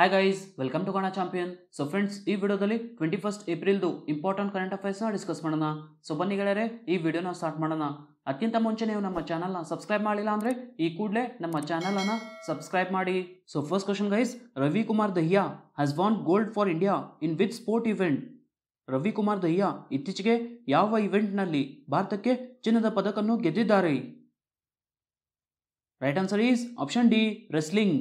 Hi guys welcome to Kannada champion so friends ಈ ವಿಡಿಯೋದಲ್ಲಿ twenty first ಏಪ್ರಿಲ್ದು ಇಂಪಾರ್ಟೆಂಟ್ ಕರೆಂಟ್ ಅಫೇರ್ಸ್ನ ಡಿಸ್ಕಸ್ ಮಾಡೋಣ ಸೊ ಬನ್ನಿ ಗೆಳೆಯರೆ ಈ ವಿಡಿಯೋನ ಸ್ಟಾರ್ಟ್ ಮಾಡೋಣ ಅತ್ಯಂತ ಮುಂಚೆ ನೀವು ನಮ್ಮ ಚಾನಲ್ನ ಸಬ್ಸ್ಕ್ರೈಬ್ ಮಾಡಿಲ್ಲ ಅಂದರೆ ಈ ಕೂಡಲೇ ನಮ್ಮ ಚಾನಲನ್ನು ಸಬ್ಸ್ಕ್ರೈಬ್ ಮಾಡಿ so first question guys Ravi Kumar Dahiya has won gold for India in which sport event Ravi Kumar Dahiya ಇತ್ತೀಚೆಗೆ ಯಾವ ಇವೆಂಟ್ನಲ್ಲಿ ಭಾರತಕ್ಕೆ ಚಿನ್ನದ ಪದಕವನ್ನು ಗೆದ್ದಿದ್ದಾರೆ right answer is option D wrestling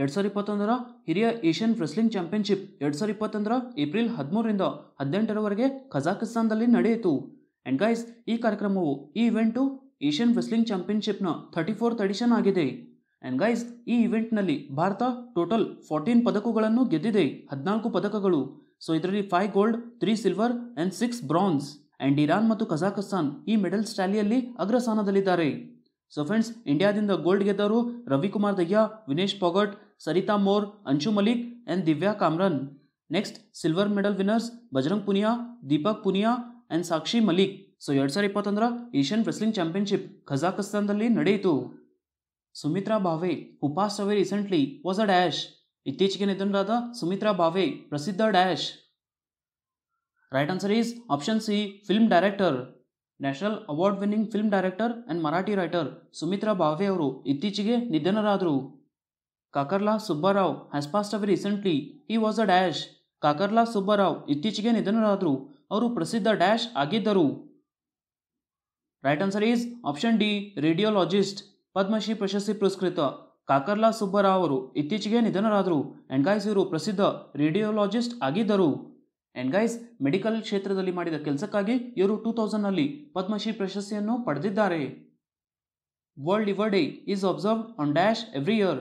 ಎರಡು ಸಾವಿರ ಇಪ್ಪತ್ತೊಂದರ ಹಿರಿಯ ಏಷ್ಯನ್ ರೆಸ್ಲಿಂಗ್ ಚಾಂಪಿಯನ್ಶಿಪ್ ಎರಡು ಸಾವಿರ ಇಪ್ಪತ್ತೊಂದರ ಏಪ್ರಿಲ್ ಹದಿಮೂರರಿಂದ ಹದಿನೆಂಟರವರೆಗೆ ಕಜಾಕಿಸ್ತಾನದಲ್ಲಿ ನಡೆಯಿತು ಆ್ಯಂಡ್ ಗೈಸ್ ಈ ಕಾರ್ಯಕ್ರಮವು ಈ ಇವೆಂಟು ಏಷ್ಯನ್ ರೆಸ್ಲಿಂಗ್ ಚಾಂಪಿಯನ್ಶಿಪ್ನ ಥರ್ಟಿ ಫೋರ್ತ್ ಎಡಿಷನ್ ಆಗಿದೆ ಆ್ಯಂಡ್ ಗೈಸ್ ಈ ಇವೆಂಟ್ನಲ್ಲಿ ಭಾರತ ಟೋಟಲ್ ಫೋರ್ಟೀನ್ ಪದಕಗಳನ್ನು ಗೆದ್ದಿದೆ ಹದಿನಾಲ್ಕು ಪದಕಗಳು ಸೊ ಇದರಲ್ಲಿ five gold three silver and six bronze and Iran ಮತ್ತು ಕಜಾಕಿಸ್ತಾನ್ ಈ ಮೆಡಲ್ಸ್ ಟ್ಯಾಲಿಯಲ್ಲಿ ಅಗ್ರಸ್ಥಾನದಲ್ಲಿದ್ದಾರೆ ಸೊ ಫ್ರೆಂಡ್ಸ್ ಇಂಡಿಯಾದಿಂದ ಗೋಲ್ಡ್ ಗೆದ್ದವರು Ravikumar Dahiya Vinesh Phogat Sarita Mor Anshu Malik and Divya Kakran next silver medal winners Bajrang Punia Deepak Punia and Sakshi Malik so ಎರಡು ಸಾವಿರ ಇಪ್ಪತ್ತೊಂದರ ಏಷ್ಯನ್ ರೆಸ್ಲಿಂಗ್ ಚಾಂಪಿಯನ್ಶಿಪ್ ಕಜಾಕಿಸ್ತಾನದಲ್ಲಿ ನಡೆಯಿತು ಸುಮಿತ್ರಾ ಭಾವೆ ಉಪಾಸ್ ರವೆ ರೀಸೆಂಟ್ಲಿ ವಾಸ್ ಅ ಡ್ಯಾಶ್ ಇತ್ತೀಚೆಗೆ ನಿಧನರಾದ ಸುಮಿತ್ರಾ ಭಾವೆ ಪ್ರಸಿದ್ಧ dash right answer is option C film director national award winning film director and Marathi writer Sumitra Bhave ಅವರು ಇತ್ತೀಚೆಗೆ ನಿಧನರಾದರು Kakarla Subbarao has passed away recently he was a dash Kakarla Subbarao ಇತ್ತೀಚೆಗೆ ನಿಧನರಾದರು ಅವರು ಪ್ರಸಿದ್ಧ ಡ್ಯಾಶ್ ಆಗಿದ್ದರು right answer is option D radiologist Padmashri ಪ್ರಶಸ್ತಿ ಪುರಸ್ಕೃತ ಕಾಕರ್ಲಾ ಸುಬ್ಬರಾವ್ ಅವರು ಇತ್ತೀಚೆಗೆ ನಿಧನರಾದರು ಅಂಡ್ ಗೈಸ್ ಇವರು ಪ್ರಸಿದ್ಧ ರೇಡಿಯೋಲಾಜಿಸ್ಟ್ ಆಗಿದ್ದರು ಆ್ಯಂಡ್ ಗೈಸ್ ಮೆಡಿಕಲ್ ಕ್ಷೇತ್ರದಲ್ಲಿ ಮಾಡಿದ ಕೆಲಸಕ್ಕಾಗಿ ಇವರು ಟೂ ತೌಸಂಡ್ನಲ್ಲಿ ಪದ್ಮಶ್ರೀ ಪ್ರಶಸ್ತಿಯನ್ನು ಪಡೆದಿದ್ದಾರೆ world liver day is observe on dash every year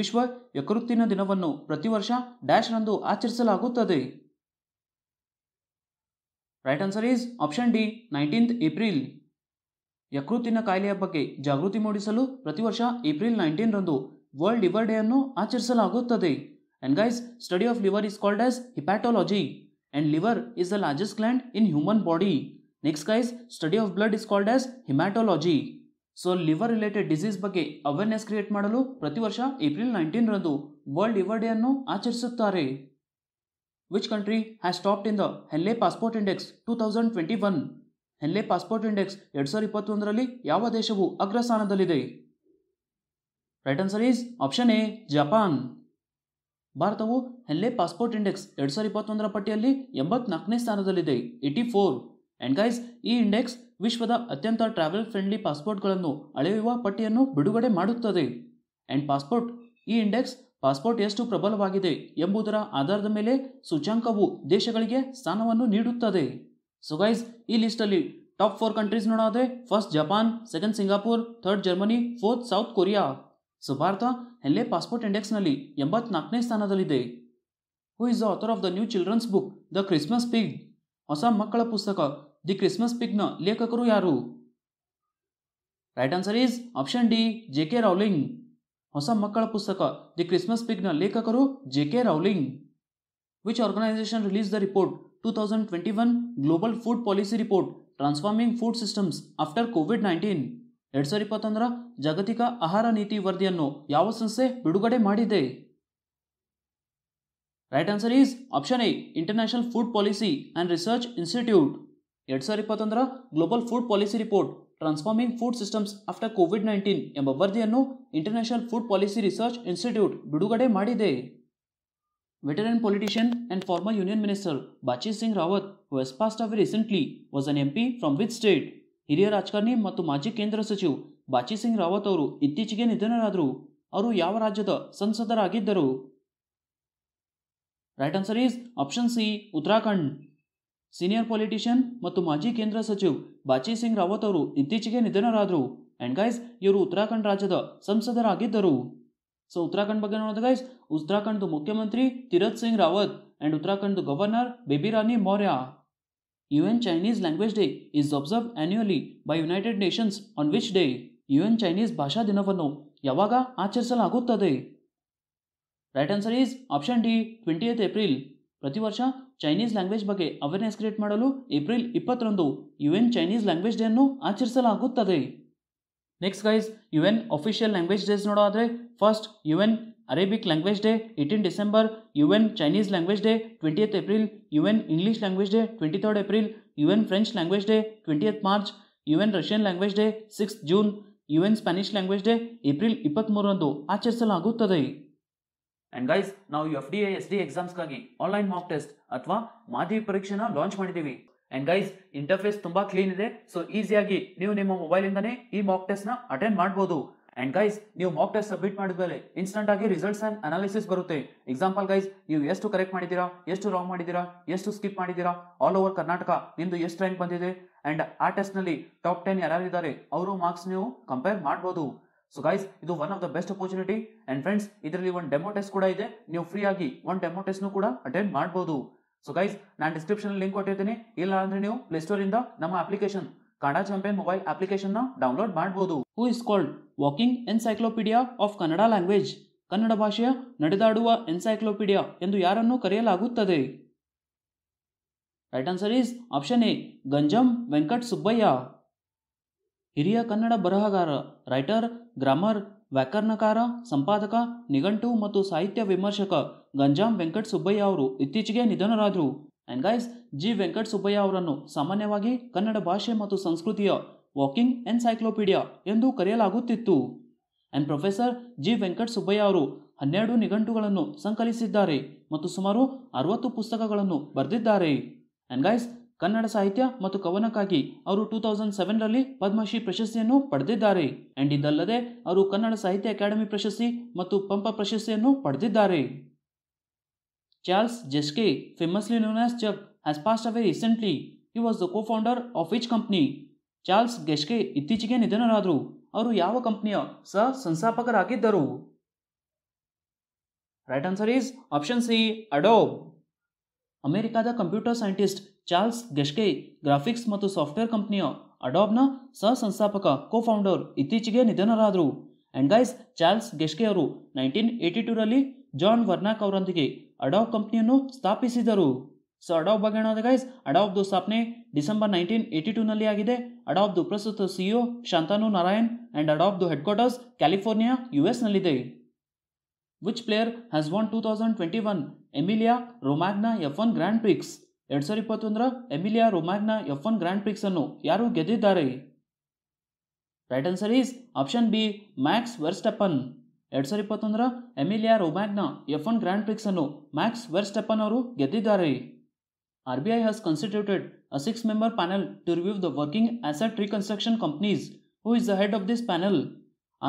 ವಿಶ್ವ ಯಕೃತ್ತಿನ ದಿನವನ್ನು ಪ್ರತಿ ವರ್ಷ ಡ್ಯಾಶ್ ರಂದು ಆಚರಿಸಲಾಗುತ್ತದೆ right answer is option D nineteenth April ಯಕೃತ್ತಿನ ಕಾಯಿಲೆಯ ಬಗ್ಗೆ ಜಾಗೃತಿ ಮೂಡಿಸಲು ಪ್ರತಿ ವರ್ಷ ಏಪ್ರಿಲ್ ನೈನ್ಟೀನ್ ರಂದು ವರ್ಲ್ಡ್ ಲಿವರ್ ಡೇ ಅನ್ನು ಆಚರಿಸಲಾಗುತ್ತದೆ and guys study of liver is called as hepatology and liver is the largest gland in human body Next guys, study of blood is called as hematology. So liver related disease ಬಗ್ಗೆ awareness create ಮಾಡಲು ಪ್ರತಿ ವರ್ಷ April ನೈನ್ಟೀನ್ರಂದು world liver day ಅನ್ನು ಆಚರಿಸುತ್ತಾರೆ which country has stopped in the Henley passport index two thousand twenty one Henley passport index ಎರಡು ಸಾವಿರದ ಇಪ್ಪತ್ತೊಂದರಲ್ಲಿ ಯಾವ ದೇಶವು ಅಗ್ರಸ್ಥಾನದಲ್ಲಿದೆ right answer is option A Japan ಭಾರತವು ಹೆಲ್ಲೆ ಪಾಸ್ಪೋರ್ಟ್ ಇಂಡೆಕ್ಸ್ ಎರಡು ಸಾವಿರದ ಇಪ್ಪತ್ತೊಂದರ ಪಟ್ಟಿಯಲ್ಲಿ ಎಂಬತ್ನಾಲ್ಕನೇ ಸ್ಥಾನದಲ್ಲಿದೆ ಏಯ್ಟಿ ಫೋರ್ ಆ್ಯಂಡ್ ಗೈಸ್ ಈ ಇಂಡೆಕ್ಸ್ ವಿಶ್ವದ ಅತ್ಯಂತ ಟ್ರಾವೆಲ್ ಫ್ರೆಂಡ್ಲಿ ಪಾಸ್ಪೋರ್ಟ್ಗಳನ್ನು ಅಳೆಯುವ ಪಟ್ಟಿಯನ್ನು ಬಿಡುಗಡೆ ಮಾಡುತ್ತದೆ ಆ್ಯಂಡ್ ಪಾಸ್ಪೋರ್ಟ್ ಈ ಇಂಡೆಕ್ಸ್ ಪಾಸ್ಪೋರ್ಟ್ ಎಷ್ಟು ಪ್ರಬಲವಾಗಿದೆ ಎಂಬುದರ ಆಧಾರದ ಮೇಲೆ ಸೂಚ್ಯಾಂಕವು ದೇಶಗಳಿಗೆ ಸ್ಥಾನವನ್ನು ನೀಡುತ್ತದೆ ಸೊ ಗೈಸ್ ಈ ಲಿಸ್ಟಲ್ಲಿ ಟಾಪ್ ಫೋರ್ ಕಂಟ್ರೀಸ್ ನೋಡೋದೆ first Japan second Singapore third Germany fourth South Korea so ಭಾರತ ಹೆಲ್ಲೆ ಪಾಸ್ಪೋರ್ಟ್ ಇಂಡೆಕ್ಸ್ನಲ್ಲಿ ಎಂಬತ್ನಾಲ್ಕನೇ ಸ್ಥಾನದಲ್ಲಿದೆ who is the author of the new children's book the Christmas pig ಹೊಸ ಮಕ್ಕಳ ಪುಸ್ತಕ ದಿ ಕ್ರಿಸ್ಮಸ್ ಪಿಗ್ನ ಲೇಖಕರು ಯಾರು right answer is option D J K Rowling ಹೊಸ ಮಕ್ಕಳ ಪುಸ್ತಕ ದಿ ಕ್ರಿಸ್ಮಸ್ ಪಿಗ್ನ ಲೇಖಕರು J K Rowling which organisation release the report two thousand twenty one global food policy report transforming food systems after Covid nineteen ಎರಡು ಸಾವಿರ ಇಪ್ಪತ್ತೊಂದರ ಜಾಗತಿಕ ಆಹಾರ ನೀತಿ ವರದಿಯನ್ನು ಯಾವ ಸಂಸ್ಥೆ ಬಿಡುಗಡೆ ಮಾಡಿದೆ right answer is option A international food policy and research institute ಎರಡು ಸಾವಿರ ಇಪ್ಪತ್ತೊಂದರ global food policy report transforming food systems after Covid nineteen ಎಂಬ ವರದಿಯನ್ನು international food policy research institute ಬಿಡುಗಡೆ ಮಾಡಿದೆ politician and former union union minister Singh Singh Rawat who has passed recently was was an P from which state ಹಿರಿಯ ರಾಜಕಾರಣಿ ಮತ್ತು ಮಾಜಿ ಕೇಂದ್ರ ಸಚಿವ ಬಾಚಿ ಸಿಂಗ್ ರಾವತ್ ಅವರು ಇತ್ತೀಚೆಗೆ ನಿಧನರಾದರು ಅವರು ಯಾವ ರಾಜ್ಯದ ಸಂಸದರಾಗಿದ್ದರು right answer is option C Uttarakhand senior politician ಮತ್ತು ಮಾಜಿ ಕೇಂದ್ರ ಸಚಿವ ಬಾಚಿ ಸಿಂಗ್ ರಾವತ್ ಅವರು ಇತ್ತೀಚೆಗೆ ನಿಧನರಾದರು ಆ್ಯಂಡ್ ಗೈಸ್ ಇವರು ಉತ್ತರಾಖಂಡ್ ರಾಜ್ಯದ ಸಂಸದರಾಗಿದ್ದರು ಸೊ ಉತ್ತರಾಖಂಡ್ ಬಗ್ಗೆ ನೋಡೋದು ಗೈಸ್ ಉತ್ತರಾಖಂಡ್ದು ಮುಖ್ಯಮಂತ್ರಿ ತಿರತ್ ಸಿಂಗ್ ರಾವತ್ ಆ್ಯಂಡ್ ಉತ್ತರಾಖಂಡ್ದು governor Baby Rani Maurya UN Chinese Language Day is observed annually by United Nations on which day? N Chinese ಭಾಷಾ ದಿನವನ್ನು ಯಾವಾಗ ಆಚರಿಸಲಾಗುತ್ತದೆ right answer is option D twenty eight April ಪ್ರತಿ ವರ್ಷ ಚೈನೀಸ್ ಲ್ಯಾಂಗ್ವೇಜ್ ಬಗ್ಗೆ ಅವೇರ್ನೆಸ್ ಕ್ರಿಯೇಟ್ ಮಾಡಲು ಏಪ್ರಿಲ್ ಇಪ್ಪತ್ತರಂದು U N Chinese language day ಅನ್ನು ಆಚರಿಸಲಾಗುತ್ತದೆ next guys U N official language days ನೋಡೋದ್ರೆ first U N Arabic Language Day 18 December, UN Chinese Language Day 20th April, UN English Language Day 23rd April, UN French Language Day 20th March, UN Russian Language Day 6th June, UN Spanish Language Day April April ಇಪ್ಪತ್ತ್ಮೂರರಂದು ಆಚರಿಸಲಾಗುತ್ತದೆ and guys ನಾವು F D S D ಎಕ್ಸಾಮ್ಸ್ಗಾಗಿ online mock test ಅಥವಾ ಮಾದರಿ ಪರೀಕ್ಷೆನ launch ಮಾಡಿದ್ದೀವಿ and guys interface ತುಂಬಾ clean ಇದೆ ಸೊ ಈಸಿಯಾಗಿ ನೀವು ನಿಮ್ಮ ಮೊಬೈಲಿಂದಾನೇ ಈ ಮಾಕ್ ಟೆಸ್ಟ್ನ ಅಟೆಂಡ್ ಮಾಡ್ಬೋದು ಅಂಡ್ ಗೈಸ್ ನೀವು ಮಾಕ್ ಟೆಸ್ಟ್ ಸಬ್ಮಿಟ್ ಮಾಡಿದ್ಮೇಲೆ ಇನ್ಸ್ಟೆಂಟ್ ಆಗಿ ರಿಸಲ್ಟ್ಸ್ ಅಂಡ್ ಅನಾಲಿಸಿಸ್ ಬರುತ್ತೆ ಎಕ್ಸಾಂಪಲ್ ಗೈಸ್ ನೀವು ಎಷ್ಟು ಕರೆಕ್ಟ್ ಮಾಡಿದ್ದೀರಾ ಎಷ್ಟು ರಾಂಗ್ ಮಾಡಿದ್ದೀರಾ ಎಷ್ಟು ಸ್ಕಿಪ್ ಮಾಡಿದ್ದೀರಾ ಆಲ್ ಓವರ್ ಕರ್ನಾಟಕ ನಿಮ್ದು ಎಷ್ಟು ರ್ಯಾಂಕ್ ಬಂದಿದೆ ಅಂಡ್ ಆ ಟೆಸ್ಟ್ ನಲ್ಲಿ ಟಾಪ್ ಟೆನ್ ಇದ್ದಾರೆ ಅವರು ಮಾರ್ಕ್ಸ್ ನೀವು ಕಂಪೇರ್ ಮಾಡಬಹುದು ಸೊ ಗೈಸ್ ಇದು one of the best opportunity and friends ಇದರಲ್ಲಿ ಒಂದು ಡೆಮೋ ಟೆಸ್ಟ್ ಕೂಡ ಇದೆ ನೀವು ಫ್ರೀ ಆಗಿ ಒಂದು ಡೆಮೋ ಟೆಸ್ಟ್ ಕೂಡ ಅಟೆಂಡ್ ಮಾಡಬಹುದು ಸೊ ಗೈಸ್ ನಾನು ಡಿಸ್ಕ್ರಿಪ್ಷನ್ ಲಿಂಕ್ ಕೊಟ್ಟಿರ್ತೀನಿ ಇಲ್ಲ ಅಂದ್ರೆ ನೀವು ಪ್ಲೇಸ್ಟೋರ್ ಇಂದ ನಮ್ಮ ಅಪ್ಲಿಕೇಶನ್ ಕನ್ನಡ ಚಾಂಪಿಯನ್ ಮೊಬೈಲ್ ನ ಡೌನ್ಲೋಡ್ ಮಾಡಬಹುದು who is called walking encyclopedia of Kannada language Kannada ಭಾಷೆಯ ನಡೆದಾಡುವ ಎನ್ಸೈಕ್ಲೋಪೀಡಿಯಾ ಎಂದು ಯಾರನ್ನು ಕರೆಯಲಾಗುತ್ತದೆ right answer is option A Ganjam Venkat Subbaiah ಹಿರಿಯ ಕನ್ನಡ ಬರಹಗಾರ ರೈಟರ್ ಗ್ರಾಮರ್ ವ್ಯಾಕರಣಕಾರ ಸಂಪಾದಕ ನಿಘಂಟು ಮತ್ತು ಸಾಹಿತ್ಯ ವಿಮರ್ಶಕ ಗಂಜಾಂ ವೆಂಕಟ್ ಸುಬ್ಬಯ್ಯ ಅವರು ಇತ್ತೀಚೆಗೆ ನಿಧನರಾದರು and guys G Venkata Subbaiah ಅವರನ್ನು ಸಾಮಾನ್ಯವಾಗಿ ಕನ್ನಡ ಭಾಷೆ ಮತ್ತು ಸಂಸ್ಕೃತಿಯ ವಾಕಿಂಗ್ ಎನ್ಸೈಕ್ಲೋಪೀಡಿಯಾ ಎಂದು ಕರೆಯಲಾಗುತ್ತಿತ್ತು and professor G Venkata Subbaiah ಅವರು ಹನ್ನೆರಡು ನಿಘಂಟುಗಳನ್ನು ಸಂಕಲಿಸಿದ್ದಾರೆ ಮತ್ತು ಸುಮಾರು ಅರವತ್ತು ಪುಸ್ತಕಗಳನ್ನು ಬರೆದಿದ್ದಾರೆ ಆ್ಯಂಡ್ ಗೈಸ್ ಕನ್ನಡ ಸಾಹಿತ್ಯ ಮತ್ತು ಕವನಕ್ಕಾಗಿ ಅವರು ಟೂ ತೌಸಂಡ್ ಸೆವೆನ್ರಲ್ಲಿ ಪದ್ಮಶ್ರೀ ಪ್ರಶಸ್ತಿಯನ್ನು ಪಡೆದಿದ್ದಾರೆ ಆ್ಯಂಡ್ ಇದಲ್ಲದೆ ಅವರು ಕನ್ನಡ ಸಾಹಿತ್ಯ ಅಕಾಡೆಮಿ ಪ್ರಶಸ್ತಿ ಮತ್ತು ಪಂಪ ಪ್ರಶಸ್ತಿಯನ್ನು ಪಡೆದಿದ್ದಾರೆ Charles Jeske, famously known as Chuck, has passed away recently. He was the co-founder of which company? Charles Geschke ಇತ್ತೀಚೆಗೆ ನಿಧನರಾದರು ಅವರು ಯಾವ ಕಂಪನಿಯ ಸಹ ಸಂಸ್ಥಾಪಕರಾಗಿದ್ದರು right answer is option C Adobe ಅಮೆರಿಕಾದ computer scientist Charles Geschke graphics ಮತ್ತು ಸಾಫ್ಟ್ವೇರ್ ಕಂಪನಿಯ ಅಡೋಬ್ನ ಸಹ ಸಂಸ್ಥಾಪಕ ಕೋ ಫೌಂಡರ್ ಇತ್ತೀಚೆಗೆ ನಿಧನರಾದರು ಅಂಡ್ ಗೈಸ್ ಚಾರ್ಲ್ಸ್ ಗೆಶ್ಕೆ ಅವರು ನೈನ್ಟೀನ್ ಏಯ್ಟಿ ಟೂರಲ್ಲಿ ಜಾನ್ ವರ್ನಾಕ್ ಅವರೊಂದಿಗೆ ಅಡಾವ್ ಕಂಪ್ನಿಯನ್ನು ಸ್ಥಾಪಿಸಿದರು ಸೊ ಅಡಾವ್ ಬಗ್ಗೆ ದ ಗೈಸ್ ಅಡಾವ್ದು ಸ್ಥಾಪನೆ ಡಿಸೆಂಬರ್ ನೈನ್ಟೀನ್ ಏಯ್ಟಿ ಟೂನಲ್ಲಿ ಆಗಿದೆ ಅಡಾವ್ದು ಪ್ರಸ್ತುತ CEO e Shantanu Narayen and ಅಡಾವ್ದು ಹೆಡ್ ಕ್ವಾರ್ಟರ್ಸ್ ಕ್ಯಾಲಿಫೋರ್ನಿಯಾ ಯು ಎಸ್ನಲ್ಲಿದೆ which player has won two thousand twenty one Emilia Romagna F one grand prix ಎರಡು ಸಾವಿರ ಇಪ್ಪತ್ತೊಂದರ Emilia Romagna F one grand prix ಅನ್ನು ಯಾರು ಗೆದ್ದಿದ್ದಾರೆ right answer is option B Max Verstappen ಎರಡು ಸಾವಿರ ಇಪ್ಪತ್ತೊಂದರ Emilia Romagna F one grand ಪ್ರಿಕ್ಸನ್ನು ಮ್ಯಾಕ್ಸ್ ವೆರ್ಸ್ಟೆಪನ್ ಅವರು ಗೆದ್ದಿದ್ದಾರೆ R B I has constituted a six member panel to review the working asset reconstruction companies who is the head of this panel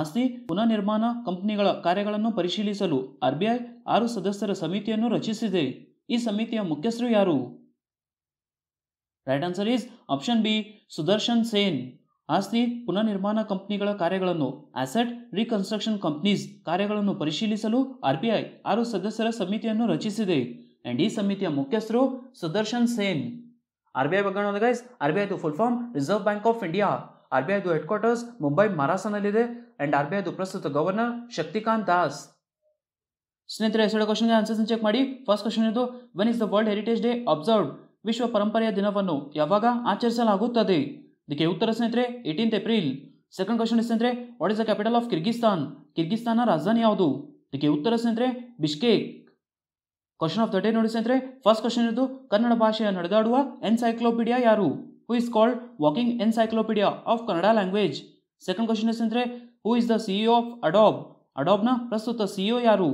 ಆಸ್ತಿ ಪುನರ್ನಿರ್ಮಾಣ ಕಂಪ್ನಿಗಳ ಕಾರ್ಯಗಳನ್ನು ಪರಿಶೀಲಿಸಲು ಆರ್ ಬಿ ಐ ಆರು ಸದಸ್ಯರ ಸಮಿತಿಯನ್ನು ರಚಿಸಿದೆ ಈ ಸಮಿತಿಯ ಮುಖ್ಯಸ್ಥರು ಯಾರು right answer is option B Sudarshan Sen ಆಸ್ತಿ ಪುನರ್ನಿರ್ಮಾಣ ಕಂಪನಿಗಳ ಕಾರ್ಯಗಳನ್ನು ಆಸೆಟ್ ರೀಕನ್ಸ್ಟ್ರಕ್ಷನ್ ಕಂಪನೀಸ್ ಕಾರ್ಯಗಳನ್ನು ಪರಿಶೀಲಿಸಲು ಆರ್ಬಿಐ ಆರು ಸದಸ್ಯರ ಸಮಿತಿಯನ್ನು ರಚಿಸಿದೆ ಅಂಡ್ ಈ ಸಮಿತಿಯ ಮುಖ್ಯಸ್ಥರು ಸುದರ್ಶನ್ ಸೇನ್ ಆರ್ಬಿಐ ಬಗ್ಗೆ ಗೈಸ್ ದು full form reserve bank of India ದು ಹೆಡ್ ಕ್ವಾರ್ಟರ್ಸ್ ಮುಂಬೈ ಮಹಾರಾಷ್ಟ್ರನಲ್ಲಿದೆ ಅಂಡ್ ದು ಪ್ರಸ್ತುತ ಗವರ್ನರ್ ಶಕ್ತಿಕಾಂತ್ ದಾಸ್ ಸ್ನೇಹಿತರೆ ಎರಡು ಕ್ವಶನ್ಗೆ ಆನ್ಸರ್ಸ್ ಚೆಕ್ ಮಾಡಿ ಫಸ್ಟ್ ಕ್ವಶನ್ ಇದು when is the world heritage day observe ವಿಶ್ವ ಪರಂಪರೆಯ ದಿನವನ್ನು ಯಾವಾಗ ಆಚರಿಸಲಾಗುತ್ತದೆ ಇದಕ್ಕೆ ಉತ್ತರ ಸ್ನೇಹಿತರೆ ಏಯ್ಟೀನ್ತ್ ಏಪ್ರಿಲ್ ಸೆಕೆಂಡ್ ಕ್ವಶನ್ ಸ್ನೇಹಿತರೆ what is the capital of Kyrgyzstan ಕಿರ್ಗಿಸ್ತಾನ ರಾಜಧಾನಿ ಯಾವುದು ಇದಕ್ಕೆ ಉತ್ತರ ಸ್ನೇಹಿತರೆ ಬಿಷ್ಕೇಕ್ ಕ್ವಶನ್ ಆಫ್ ತರ್ಟೀನ್ ನೋಡಿ ಸ್ನೇಹಿತರೆ ಫಸ್ಟ್ ಕ್ವಶನ್ ಇರೋದು ಕನ್ನಡ ಭಾಷೆಯ ನಡೆದಾಡುವ ಎನ್ಸೈಕ್ಲೋಪೀಡಿಯಾ ಯಾರು who is called walking encyclopedia of Kannada language second question ಸ್ನೇಹಿತರೆ who is the CEO of Adobe ಅಡಾಬ್ನ ಪ್ರಸ್ತುತ ಸಿಇಒ e ಯಾರು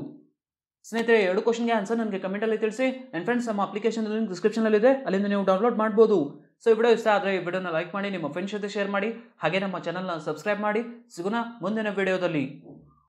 ಸ್ನೇಹಿತರೆ ಎರಡು ಕ್ವಶನ್ಗೆ ಆನ್ಸರ್ ನನಗೆ ಕಮೆಂಟಲ್ಲಿ ತಿಳಿಸಿ ನನ್ನ ಫ್ರೆಂಡ್ಸ್ ನಮ್ಮ ಅಪ್ಲಿಕೇಶನ್ ಡಿಸ್ಕ್ರಿಪ್ಷನಲ್ಲಿದೆ ಅಲ್ಲಿಂದ ನೀವು ಡೌನ್ಲೋಡ್ ಮಾಡ್ಬೋದು ಸೊ ಈ ವಿಡಿಯೋ ಇಷ್ಟ ಆದರೆ ಈ ವಿಡಿಯೋನ ಲೈಕ್ ಮಾಡಿ ನಿಮ್ಮ ಫ್ರೆಂಡ್ಸ್ ಜೊತೆ ಶೇರ್ ಮಾಡಿ ಹಾಗೆ ನಮ್ಮ ಚಾನಲ್ನ ಸಬ್ಸ್ಕ್ರೈಬ್ ಮಾಡಿ ಸಿಗೋಣ ಮುಂದಿನ ವಿಡಿಯೋದಲ್ಲಿ